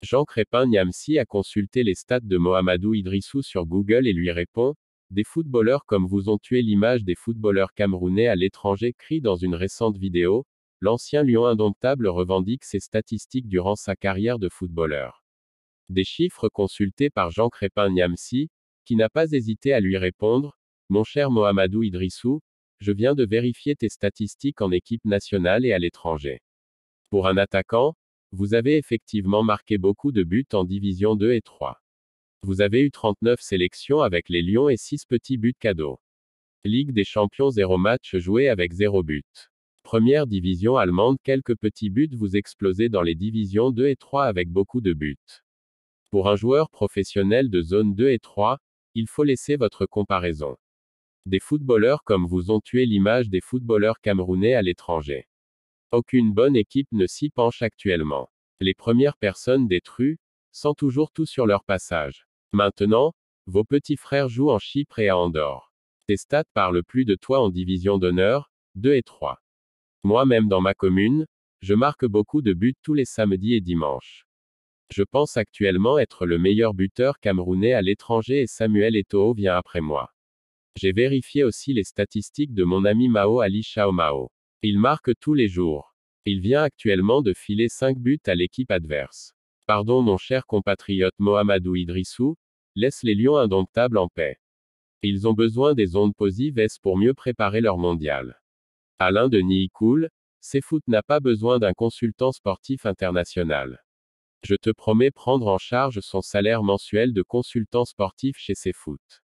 Jean Crépin Niamsi a consulté les stats de Mohamedou Idrissou sur Google et lui répond Des footballeurs comme vous ont tué l'image des footballeurs camerounais à l'étranger, crie dans une récente vidéo. L'ancien lion indomptable revendique ses statistiques durant sa carrière de footballeur. Des chiffres consultés par Jean Crépin Niamsi, qui n'a pas hésité à lui répondre Mon cher Mohamedou Idrissou, je viens de vérifier tes statistiques en équipe nationale et à l'étranger. Pour un attaquant, vous avez effectivement marqué beaucoup de buts en Division 2 et 3. Vous avez eu 39 sélections avec les Lions et 6 petits buts cadeaux. Ligue des champions 0 match joué avec 0 but. Première division allemande, quelques petits buts vous explosez dans les divisions 2 et 3 avec beaucoup de buts. Pour un joueur professionnel de zone 2 et 3, il faut laisser votre comparaison. Des footballeurs comme vous ont tué l'image des footballeurs camerounais à l'étranger. Aucune bonne équipe ne s'y penche actuellement. Les premières personnes détrues, sont toujours tout sur leur passage. Maintenant, vos petits frères jouent en Chypre et à Andorre. Tes stats parlent plus de toi en division d'honneur, 2 et 3. Moi-même dans ma commune, je marque beaucoup de buts tous les samedis et dimanches. Je pense actuellement être le meilleur buteur camerounais à l'étranger et Samuel Eto'o vient après moi. J'ai vérifié aussi les statistiques de mon ami Mao Ali Mao. Il marque tous les jours. Il vient actuellement de filer 5 buts à l'équipe adverse. Pardon mon cher compatriote Mohamedou Idrissou, laisse les lions indomptables en paix. Ils ont besoin des ondes positives pour mieux préparer leur mondial. Alain Denis Cool, foot n'a pas besoin d'un consultant sportif international. Je te promets prendre en charge son salaire mensuel de consultant sportif chez foot.